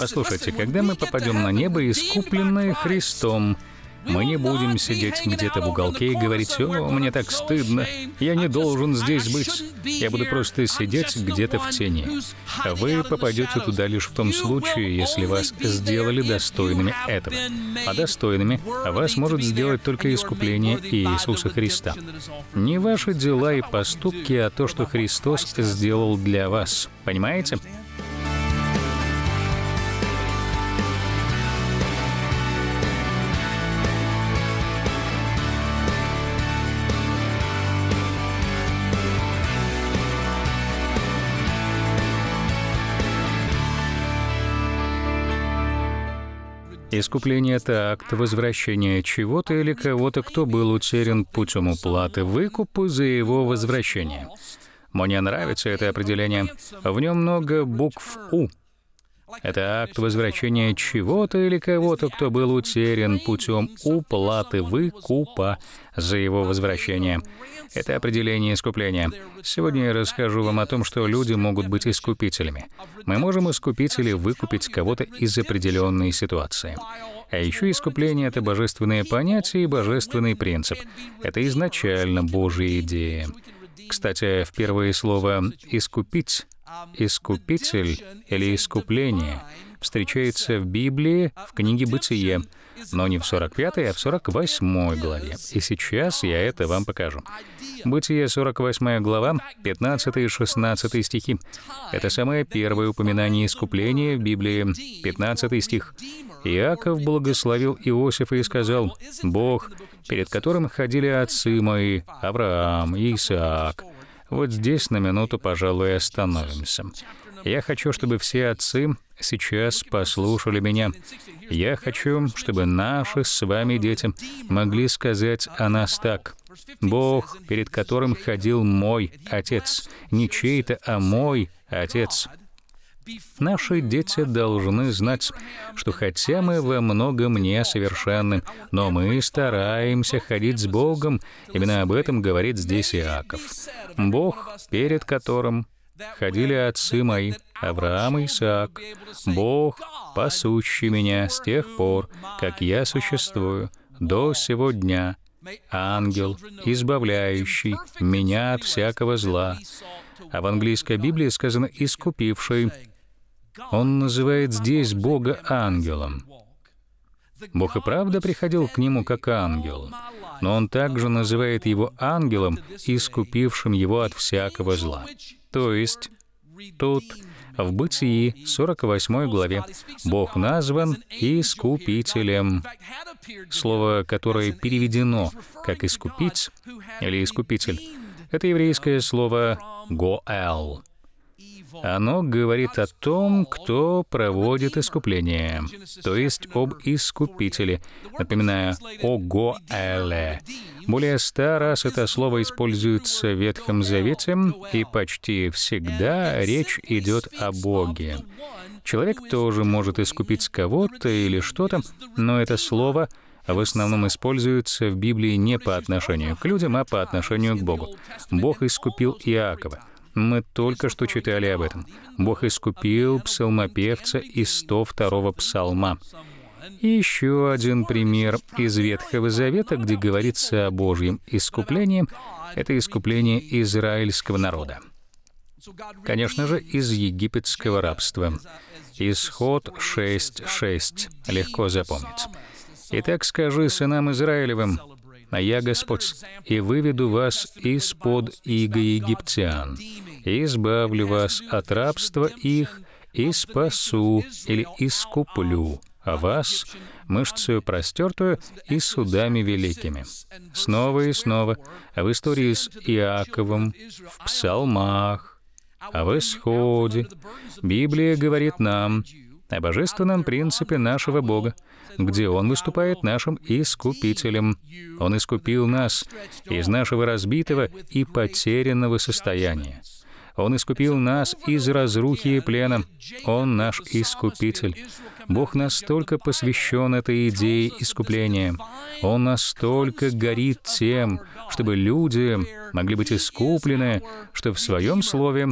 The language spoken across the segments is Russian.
Послушайте, когда мы попадем на небо, искупленное Христом, мы не будем сидеть где-то в уголке и говорить, «О, мне так стыдно, я не должен здесь быть». Я буду просто сидеть где-то в тени. Вы попадете туда лишь в том случае, если вас сделали достойными этого. А достойными вас может сделать только искупление Иисуса Христа. Не ваши дела и поступки, а то, что Христос сделал для вас. Понимаете? Искупление – это акт возвращения чего-то или кого-то, кто был утерян путем уплаты выкупа за его возвращение. Мне нравится это определение. В нем много букв «У», это акт возвращения чего-то или кого-то, кто был утерян путем уплаты выкупа за его возвращение. Это определение искупления. Сегодня я расскажу вам о том, что люди могут быть искупителями. Мы можем искупить или выкупить кого-то из определенной ситуации. А еще искупление — это божественное понятие и божественный принцип. Это изначально Божья идея. Кстати, в первое слово «искупить» Искупитель или искупление встречается в Библии, в книге «Бытие», но не в 45, а в 48 главе. И сейчас я это вам покажу. Бытие, 48 глава, 15 и 16 стихи. Это самое первое упоминание искупления в Библии, 15 стих. «Иаков благословил Иосифа и сказал, «Бог, перед которым ходили отцы мои, Авраам, Исаак, вот здесь на минуту, пожалуй, остановимся. Я хочу, чтобы все отцы сейчас послушали меня. Я хочу, чтобы наши с вами дети могли сказать о нас так. Бог, перед которым ходил мой Отец, не чей-то, а мой Отец — Наши дети должны знать, что хотя мы во многом совершенны, но мы стараемся ходить с Богом. Именно об этом говорит здесь Иаков. Бог, перед которым ходили отцы мои, Авраам и Исаак, Бог, пасущий меня с тех пор, как я существую, до сего дня, ангел, избавляющий меня от всякого зла. А в английской Библии сказано «искупивший», он называет здесь Бога ангелом. Бог и правда приходил к нему как ангел, но он также называет его ангелом, искупившим его от всякого зла. То есть, тут в Бытии 48 главе Бог назван Искупителем. Слово, которое переведено как «искупить» или «искупитель», это еврейское слово «гоэл», оно говорит о том, кто проводит искупление, то есть об искупителе. Напоминаю, «огоэле». Более ста раз это слово используется в Ветхом Завете, и почти всегда речь идет о Боге. Человек тоже может искупить кого-то или что-то, но это слово — в основном используется в Библии не по отношению к людям, а по отношению к Богу. Бог искупил Иакова. Мы только что читали об этом. Бог искупил псалмопевца из 102-го псалма. И еще один пример из Ветхого Завета, где говорится о Божьем искуплении, это искупление израильского народа. Конечно же, из египетского рабства. Исход 6.6. Легко запомнить. «Итак скажи сынам Израилевым, а я Господь, и выведу вас из-под иго египтян, и избавлю вас от рабства их, и спасу или искуплю, а вас — мышцею простертую и судами великими». Снова и снова, в истории с Иаковом, в псалмах, а в исходе, Библия говорит нам о божественном принципе нашего Бога, где Он выступает нашим Искупителем. Он искупил нас из нашего разбитого и потерянного состояния. Он искупил нас из разрухи и плена. Он наш Искупитель. Бог настолько посвящен этой идее искупления. Он настолько горит тем, чтобы люди могли быть искуплены, что в своем слове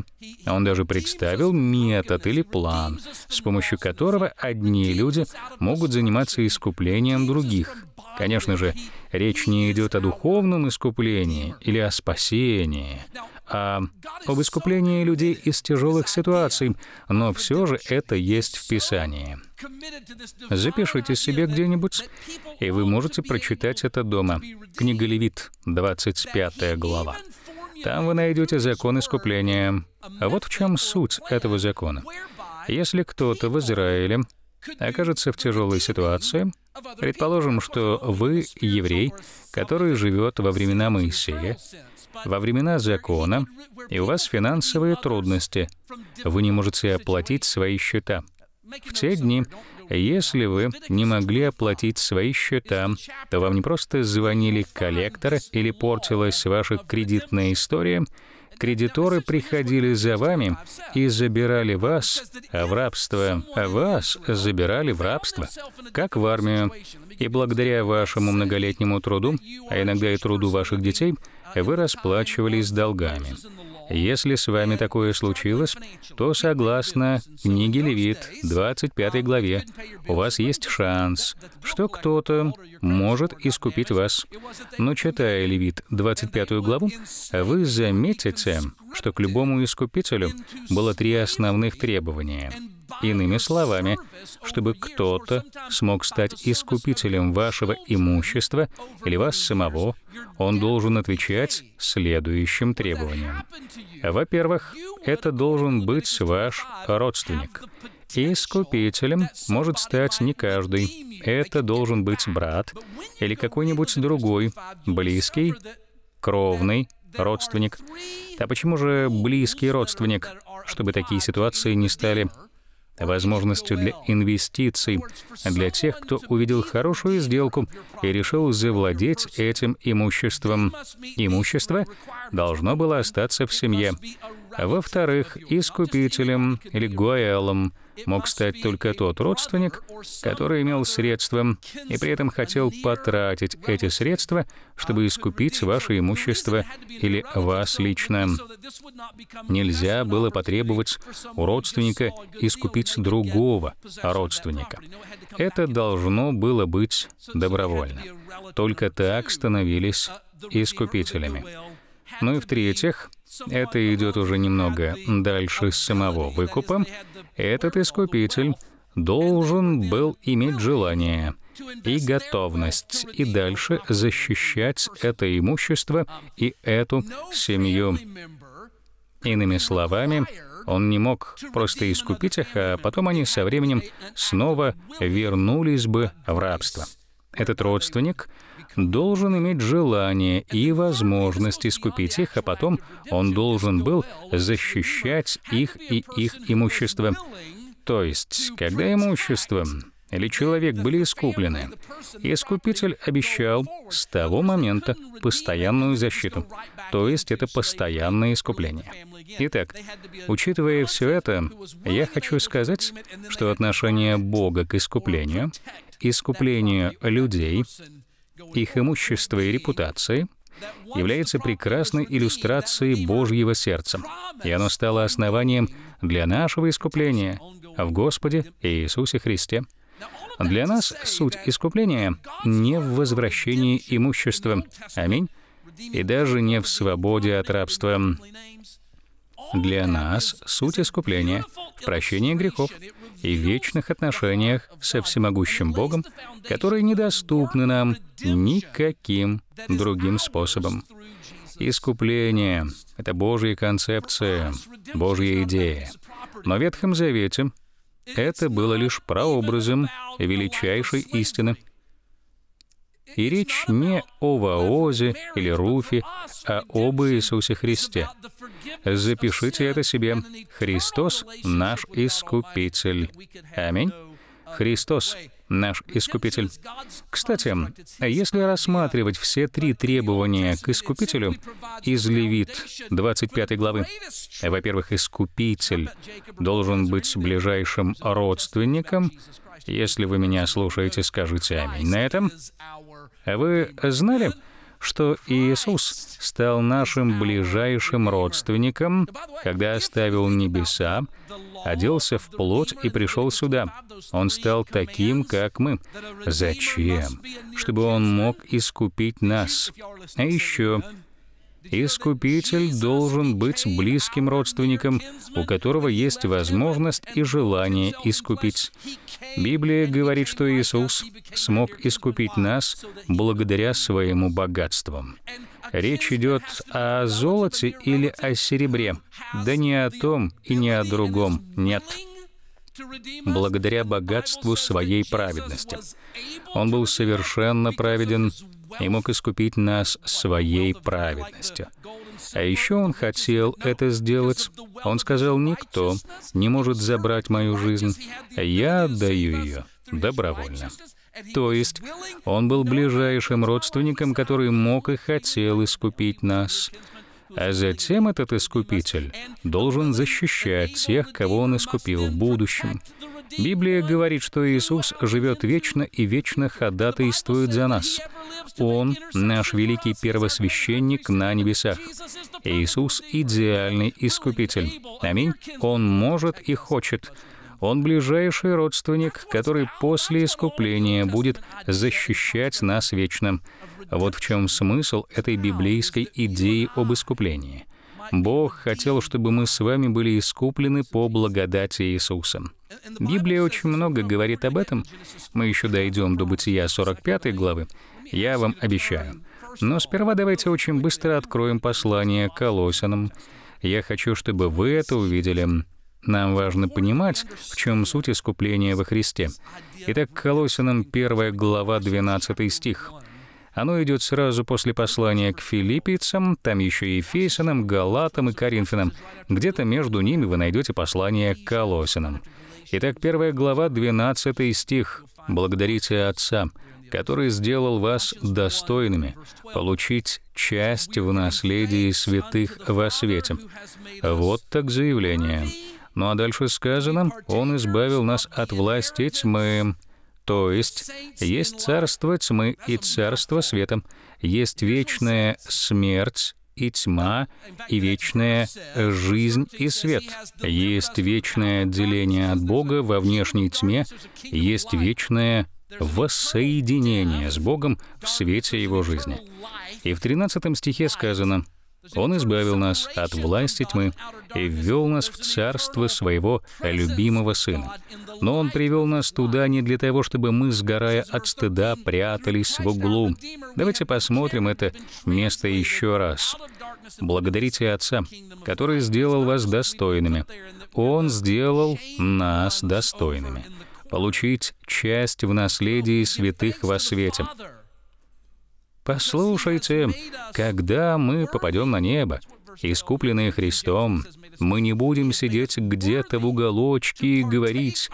он даже представил метод или план, с помощью которого одни люди могут заниматься искуплением других. Конечно же, речь не идет о духовном искуплении или о спасении а об искуплении людей из тяжелых ситуаций, но все же это есть в Писании. Запишите себе где-нибудь, и вы можете прочитать это дома. Книга Левит, 25 глава. Там вы найдете закон искупления. А вот в чем суть этого закона. Если кто-то в Израиле окажется в тяжелой ситуации, предположим, что вы еврей, который живет во времена Моисея, во времена закона, и у вас финансовые трудности. Вы не можете оплатить свои счета. В те дни, если вы не могли оплатить свои счета, то вам не просто звонили коллекторы или портилась ваша кредитная история, кредиторы приходили за вами и забирали вас в рабство. Вас забирали в рабство, как в армию. И благодаря вашему многолетнему труду, а иногда и труду ваших детей, вы расплачивались долгами. Если с вами такое случилось, то согласно книге Левит, 25 главе, у вас есть шанс, что кто-то может искупить вас. Но читая Левит 25 главу, вы заметите, что к любому искупителю было три основных требования — Иными словами, чтобы кто-то смог стать искупителем вашего имущества или вас самого, он должен отвечать следующим требованиям. Во-первых, это должен быть ваш родственник. Искупителем может стать не каждый. Это должен быть брат или какой-нибудь другой, близкий, кровный, родственник. А почему же близкий родственник? Чтобы такие ситуации не стали возможностью для инвестиций для тех, кто увидел хорошую сделку и решил завладеть этим имуществом. Имущество должно было остаться в семье. Во-вторых, искупителем или Гоэлом мог стать только тот родственник, который имел средства и при этом хотел потратить эти средства, чтобы искупить ваше имущество или вас лично. Нельзя было потребовать у родственника искупить другого родственника. Это должно было быть добровольно. Только так становились искупителями. Ну и в-третьих, это идет уже немного дальше самого выкупа. Этот искупитель должен был иметь желание и готовность и дальше защищать это имущество и эту семью. Иными словами, он не мог просто искупить их, а потом они со временем снова вернулись бы в рабство. Этот родственник — должен иметь желание и возможность искупить их, а потом он должен был защищать их и их имущество. То есть, когда имущество или человек были искуплены, искупитель обещал с того момента постоянную защиту, то есть это постоянное искупление. Итак, учитывая все это, я хочу сказать, что отношение Бога к искуплению, искуплению людей их имущества и репутации, является прекрасной иллюстрацией Божьего сердца, и оно стало основанием для нашего искупления в Господе Иисусе Христе. Для нас суть искупления не в возвращении имущества, аминь, и даже не в свободе от рабства. Для нас суть искупления в прощении грехов, и вечных отношениях со всемогущим Богом, которые недоступны нам никаким другим способом. Искупление — это Божья концепция, Божья идея. Но в Ветхом Завете это было лишь прообразом величайшей истины — и речь не о Ваозе или Руфе, а об Иисусе Христе. Запишите это себе. Христос — наш Искупитель. Аминь. Христос — наш Искупитель. Кстати, если рассматривать все три требования к Искупителю из Левит 25 главы, во-первых, Искупитель должен быть ближайшим родственником, если вы меня слушаете, скажите «Аминь». На этом а вы знали, что Иисус стал нашим ближайшим родственником, когда оставил небеса, оделся в плоть и пришел сюда. Он стал таким, как мы. Зачем? Чтобы он мог искупить нас. А еще Искупитель должен быть близким родственником, у которого есть возможность и желание искупить. Библия говорит, что Иисус смог искупить нас благодаря своему богатству. Речь идет о золоте или о серебре. Да не о том и не о другом. Нет благодаря богатству своей праведности. Он был совершенно праведен, и мог искупить нас своей праведностью. А еще он хотел это сделать. Он сказал, «Никто не может забрать мою жизнь. Я отдаю ее добровольно». То есть он был ближайшим родственником, который мог и хотел искупить нас. А затем этот искупитель должен защищать тех, кого он искупил в будущем. Библия говорит, что Иисус живет вечно и вечно ходатайствует за нас. Он — наш великий первосвященник на небесах. Иисус — идеальный искупитель. Аминь. Он может и хочет. Он ближайший родственник, который после искупления будет защищать нас вечно. Вот в чем смысл этой библейской идеи об искуплении — Бог хотел, чтобы мы с вами были искуплены по благодати Иисуса. Библия очень много говорит об этом. Мы еще дойдем до Бытия 45 главы. Я вам обещаю. Но сперва давайте очень быстро откроем послание Колосянам. Я хочу, чтобы вы это увидели. Нам важно понимать, в чем суть искупления во Христе. Итак, Колосянам 1 глава 12 стих. Оно идет сразу после послания к филиппийцам, там еще и Ефесянам, Галатам и Коринфянам. Где-то между ними вы найдете послание к Колосинам. Итак, первая глава, 12 стих. «Благодарите Отца, который сделал вас достойными получить часть в наследии святых во свете». Вот так заявление. Ну а дальше сказано, «Он избавил нас от власти тьмы, то есть, есть царство тьмы и царство светом, есть вечная смерть и тьма, и вечная жизнь и свет. Есть вечное отделение от Бога во внешней тьме, есть вечное воссоединение с Богом в свете Его жизни. И в 13 стихе сказано, он избавил нас от власти тьмы и ввел нас в царство своего любимого Сына. Но Он привел нас туда не для того, чтобы мы, сгорая от стыда, прятались в углу. Давайте посмотрим это место еще раз. Благодарите Отца, который сделал вас достойными. Он сделал нас достойными. Получить часть в наследии святых во свете. Послушайте, когда мы попадем на небо, искупленные Христом, мы не будем сидеть где-то в уголочке и говорить,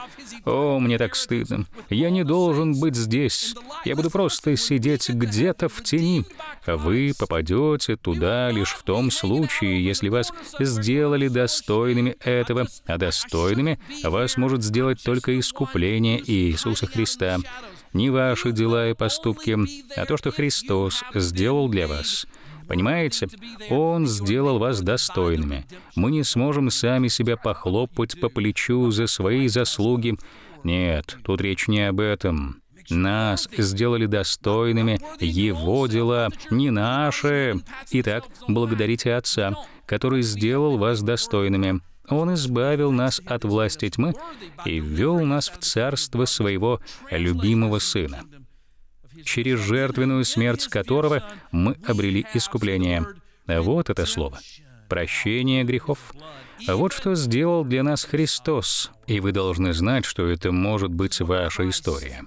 «О, мне так стыдно, я не должен быть здесь, я буду просто сидеть где-то в тени». Вы попадете туда лишь в том случае, если вас сделали достойными этого, а достойными вас может сделать только искупление Иисуса Христа не ваши дела и поступки, а то, что Христос сделал для вас. Понимаете? Он сделал вас достойными. Мы не сможем сами себя похлопать по плечу за свои заслуги. Нет, тут речь не об этом. Нас сделали достойными Его дела, не наши. Итак, благодарите Отца, который сделал вас достойными. Он избавил нас от власти тьмы и ввел нас в царство своего любимого Сына, через жертвенную смерть которого мы обрели искупление. Вот это слово. Прощение грехов. Вот что сделал для нас Христос, и вы должны знать, что это может быть ваша история.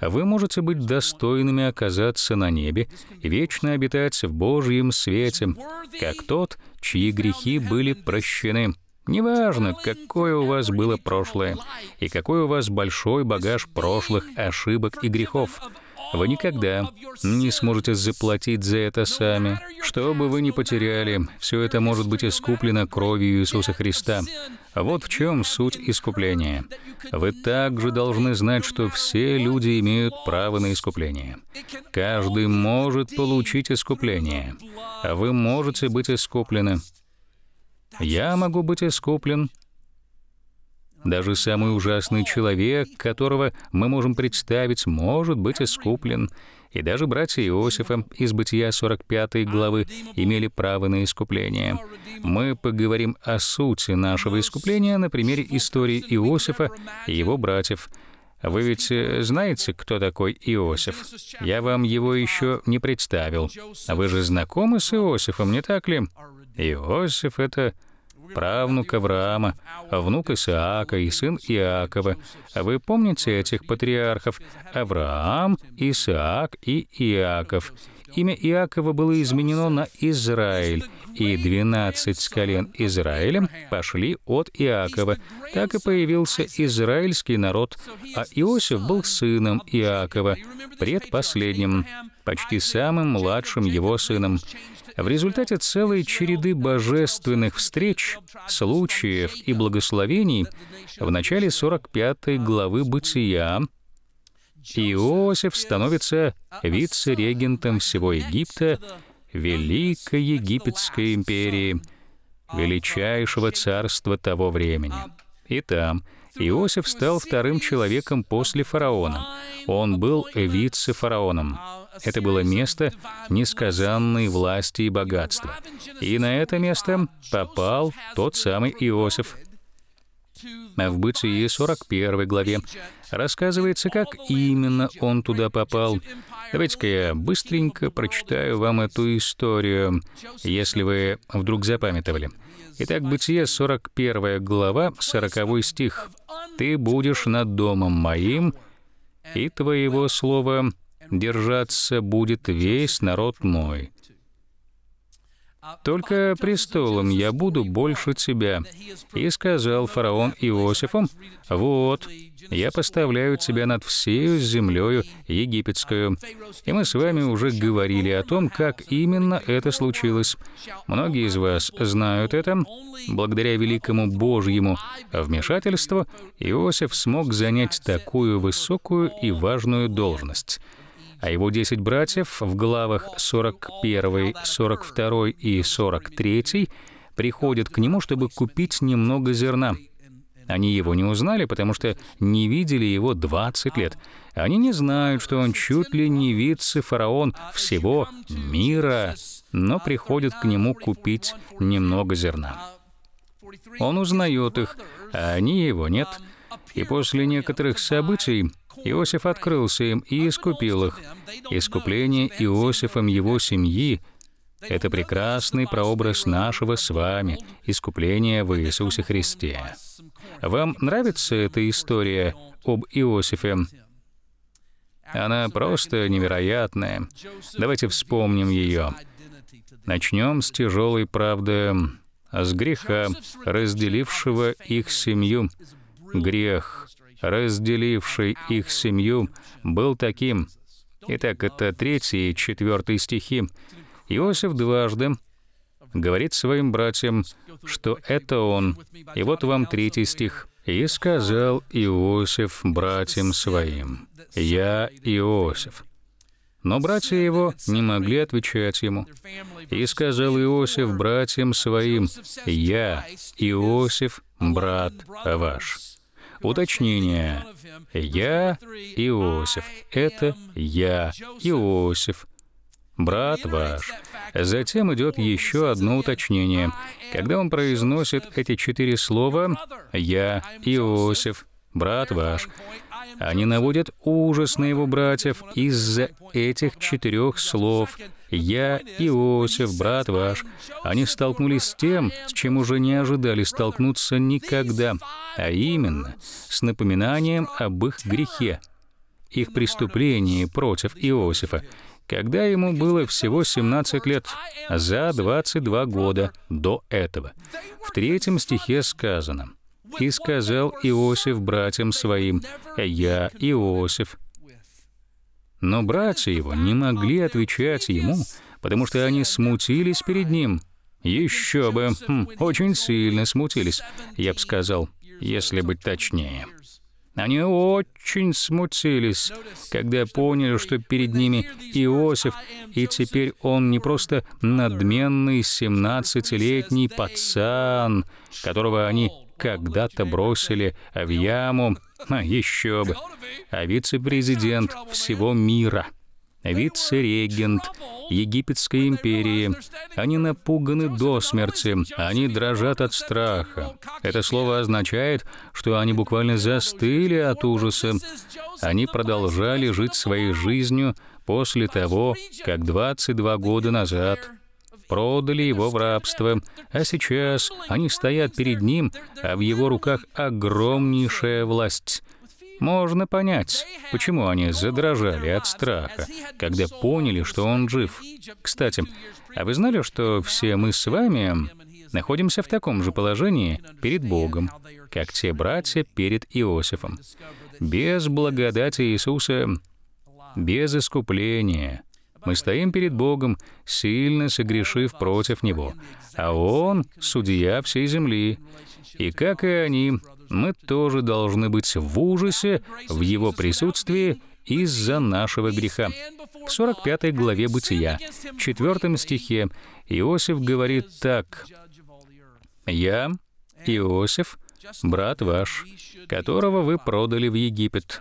Вы можете быть достойными оказаться на небе и вечно обитать в Божьем свете, как тот, чьи грехи были прощены. Неважно, какое у вас было прошлое и какой у вас большой багаж прошлых ошибок и грехов, вы никогда не сможете заплатить за это сами. Что бы вы ни потеряли, все это может быть искуплено кровью Иисуса Христа. Вот в чем суть искупления. Вы также должны знать, что все люди имеют право на искупление. Каждый может получить искупление. Вы можете быть искуплены. Я могу быть искуплен. Даже самый ужасный человек, которого мы можем представить, может быть искуплен. И даже братья Иосифа из Бытия 45 главы имели право на искупление. Мы поговорим о сути нашего искупления на примере истории Иосифа и его братьев. Вы ведь э, знаете, кто такой Иосиф? Я вам его еще не представил. Вы же знакомы с Иосифом, не так ли? Иосиф — это правнук Авраама, внук Исаака и сын Иакова. Вы помните этих патриархов? Авраам, Исаак и Иаков. Имя Иакова было изменено на Израиль, и двенадцать с колен Израиля пошли от Иакова. Так и появился израильский народ, а Иосиф был сыном Иакова, предпоследним, почти самым младшим его сыном. В результате целой череды божественных встреч, случаев и благословений в начале 45 главы Бытия Иосиф становится вице-регентом всего Египта, Великой Египетской империи, величайшего царства того времени. И там, Иосиф стал вторым человеком после фараона. Он был вице-фараоном. Это было место несказанной власти и богатства. И на это место попал тот самый Иосиф. В Бытии 41 главе рассказывается, как именно он туда попал. Давайте-ка я быстренько прочитаю вам эту историю, если вы вдруг запамятовали. Итак, Бытие 41 глава, 40 стих. «Ты будешь над домом моим, и твоего слова держаться будет весь народ мой» только престолом я буду больше тебя». И сказал фараон Иосифом, «Вот, я поставляю тебя над всею землею египетскую». И мы с вами уже говорили о том, как именно это случилось. Многие из вас знают это. Благодаря великому Божьему вмешательству Иосиф смог занять такую высокую и важную должность — а его десять братьев в главах 41, 42 и 43 приходят к нему, чтобы купить немного зерна. Они его не узнали, потому что не видели его 20 лет. Они не знают, что он чуть ли не вице-фараон всего мира, но приходят к нему купить немного зерна. Он узнает их, а они его нет. И после некоторых событий Иосиф открылся им и искупил их. Искупление Иосифом его семьи — это прекрасный прообраз нашего с вами, искупления в Иисусе Христе. Вам нравится эта история об Иосифе? Она просто невероятная. Давайте вспомним ее. Начнем с тяжелой правды, с греха, разделившего их семью. Грех разделивший их семью, был таким. Итак, это третий и четвертый стихи. Иосиф дважды говорит своим братьям, что это он. И вот вам третий стих. «И сказал Иосиф братьям своим, «Я Иосиф». Но братья его не могли отвечать ему. «И сказал Иосиф братьям своим, «Я Иосиф, брат ваш». Уточнение. Я Иосиф. Это я Иосиф, брат ваш. Затем идет еще одно уточнение. Когда он произносит эти четыре слова «Я Иосиф, брат ваш», они наводят ужас на его братьев из-за этих четырех слов, я Иосиф, брат ваш. Они столкнулись с тем, с чем уже не ожидали столкнуться никогда, а именно с напоминанием об их грехе, их преступлении против Иосифа, когда ему было всего 17 лет, за 22 года до этого. В третьем стихе сказано, «И сказал Иосиф братьям своим, «Я Иосиф, но братья его не могли отвечать ему, потому что они смутились перед ним. Еще бы, хм, очень сильно смутились, я бы сказал, если быть точнее. Они очень смутились, когда поняли, что перед ними Иосиф, и теперь он не просто надменный 17-летний пацан, которого они когда-то бросили в яму, а еще бы. А вице-президент всего мира, вице-регент Египетской империи. Они напуганы до смерти, они дрожат от страха. Это слово означает, что они буквально застыли от ужаса. Они продолжали жить своей жизнью после того, как 22 года назад продали его в рабство, а сейчас они стоят перед ним, а в его руках огромнейшая власть. Можно понять, почему они задрожали от страха, когда поняли, что он жив. Кстати, а вы знали, что все мы с вами находимся в таком же положении перед Богом, как те братья перед Иосифом? Без благодати Иисуса, без искупления — мы стоим перед Богом, сильно согрешив против Него, а Он — судья всей земли. И как и они, мы тоже должны быть в ужасе в Его присутствии из-за нашего греха. В 45 главе Бытия, 4 стихе, Иосиф говорит так. «Я, Иосиф, брат ваш, которого вы продали в Египет».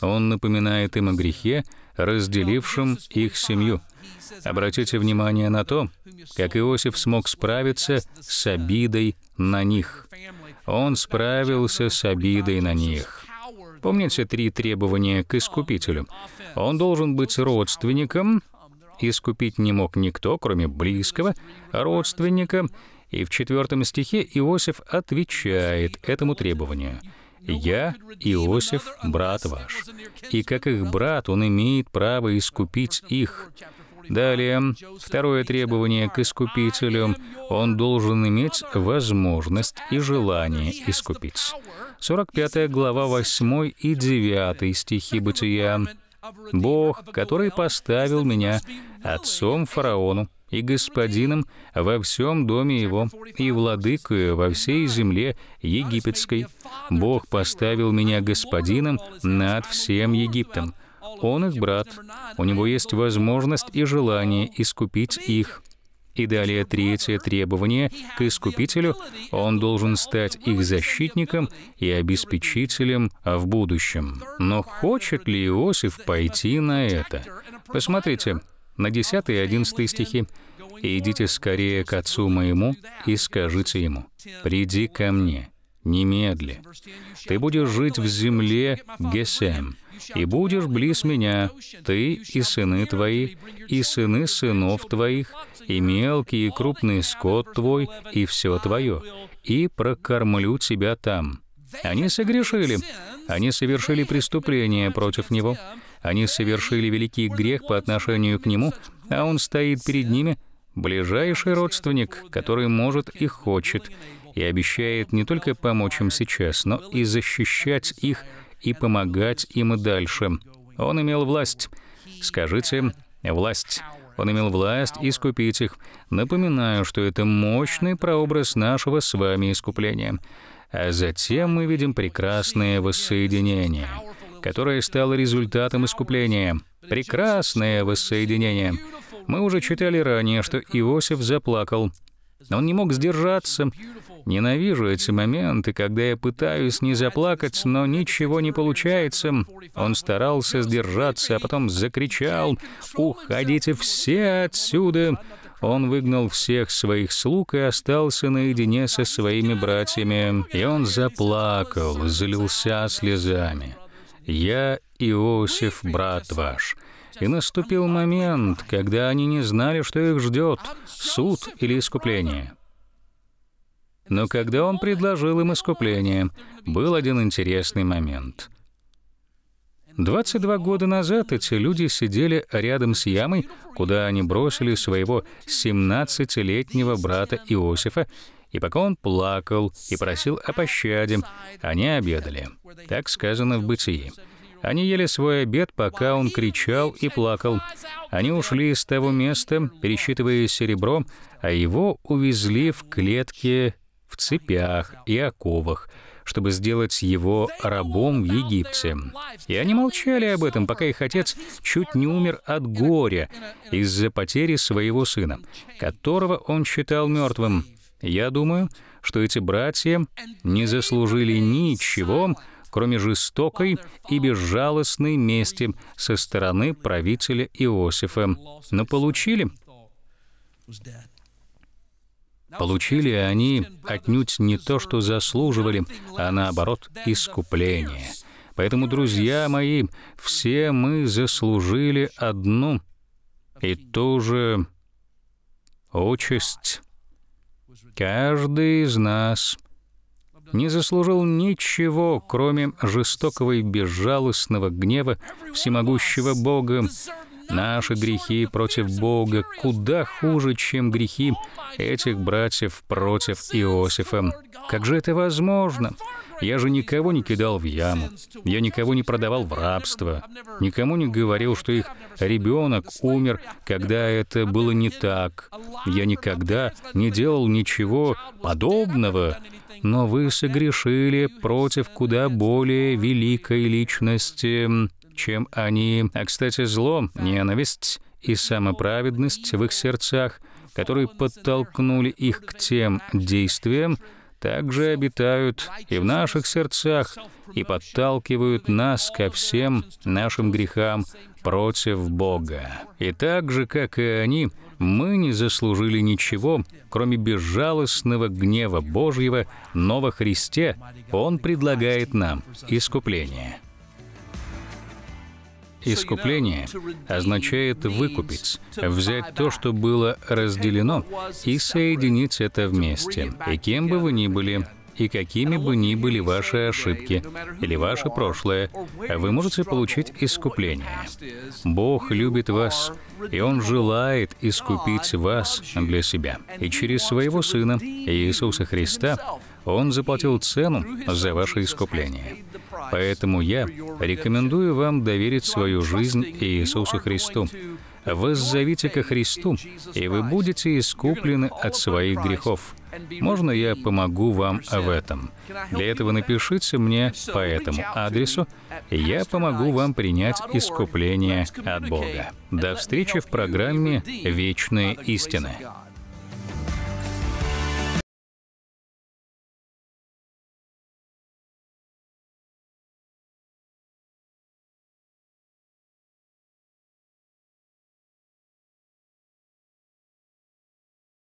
Он напоминает им о грехе, разделившим их семью. Обратите внимание на то, как Иосиф смог справиться с обидой на них. Он справился с обидой на них. Помните три требования к Искупителю? Он должен быть родственником, искупить не мог никто, кроме близкого, родственника, и в четвертом стихе Иосиф отвечает этому требованию. «Я Иосиф, брат ваш, и как их брат он имеет право искупить их». Далее, второе требование к искупителю — он должен иметь возможность и желание искупить. 45 глава 8 и 9 стихи Бытия. «Бог, который поставил меня отцом фараону, и господином во всем доме его, и владыкою во всей земле египетской. Бог поставил меня господином над всем Египтом. Он их брат. У него есть возможность и желание искупить их. И далее третье требование к Искупителю — он должен стать их защитником и обеспечителем в будущем. Но хочет ли Иосиф пойти на это? Посмотрите, на 10 и 11 стихи. «Идите скорее к отцу моему и скажите ему, «Приди ко мне, немедли. Ты будешь жить в земле Гесем, и будешь близ меня, ты и сыны твои, и сыны сынов твоих, и мелкий и крупный скот твой, и все твое, и прокормлю тебя там». Они согрешили, они совершили преступление против него, они совершили великий грех по отношению к нему, а он стоит перед ними, ближайший родственник, который может и хочет, и обещает не только помочь им сейчас, но и защищать их и помогать им и дальше. Он имел власть. Скажите, власть. Он имел власть искупить их. Напоминаю, что это мощный прообраз нашего с вами искупления. А затем мы видим прекрасное воссоединение которое стало результатом искупления. Прекрасное воссоединение. Мы уже читали ранее, что Иосиф заплакал, но он не мог сдержаться. Ненавижу эти моменты, когда я пытаюсь не заплакать, но ничего не получается. Он старался сдержаться, а потом закричал «Уходите все отсюда!» Он выгнал всех своих слуг и остался наедине со своими братьями. И он заплакал, залился слезами. «Я Иосиф, брат ваш». И наступил момент, когда они не знали, что их ждет — суд или искупление. Но когда он предложил им искупление, был один интересный момент. 22 года назад эти люди сидели рядом с ямой, куда они бросили своего 17-летнего брата Иосифа, и пока он плакал и просил о пощаде, они обедали. Так сказано в Бытии. Они ели свой обед, пока он кричал и плакал. Они ушли из того места, пересчитывая серебро, а его увезли в клетке в цепях и оковах, чтобы сделать его рабом в Египте. И они молчали об этом, пока их отец чуть не умер от горя из-за потери своего сына, которого он считал мертвым. Я думаю, что эти братья не заслужили ничего, кроме жестокой и безжалостной мести со стороны правителя Иосифа, но получили. Получили они отнюдь не то, что заслуживали, а наоборот искупление. Поэтому, друзья мои, все мы заслужили одну и ту же участь. Каждый из нас не заслужил ничего, кроме жестокого и безжалостного гнева всемогущего Бога. Наши грехи против Бога куда хуже, чем грехи этих братьев против Иосифа. Как же это возможно? Я же никого не кидал в яму, я никого не продавал в рабство, никому не говорил, что их ребенок умер, когда это было не так. Я никогда не делал ничего подобного, но вы согрешили против куда более великой личности, чем они. А, кстати, зло, ненависть и самоправедность в их сердцах, которые подтолкнули их к тем действиям, также обитают и в наших сердцах и подталкивают нас ко всем нашим грехам против Бога. И так же, как и они, мы не заслужили ничего, кроме безжалостного гнева Божьего, но во Христе Он предлагает нам искупление. Искупление означает выкупить, взять то, что было разделено, и соединить это вместе. И кем бы вы ни были, и какими бы ни были ваши ошибки или ваше прошлое, вы можете получить искупление. Бог любит вас, и Он желает искупить вас для себя. И через Своего Сына, Иисуса Христа, Он заплатил цену за ваше искупление. Поэтому я рекомендую вам доверить свою жизнь Иисусу Христу. Воззовите ко Христу, и вы будете искуплены от своих грехов. Можно я помогу вам в этом? Для этого напишите мне по этому адресу, я помогу вам принять искупление от Бога. До встречи в программе «Вечные истины».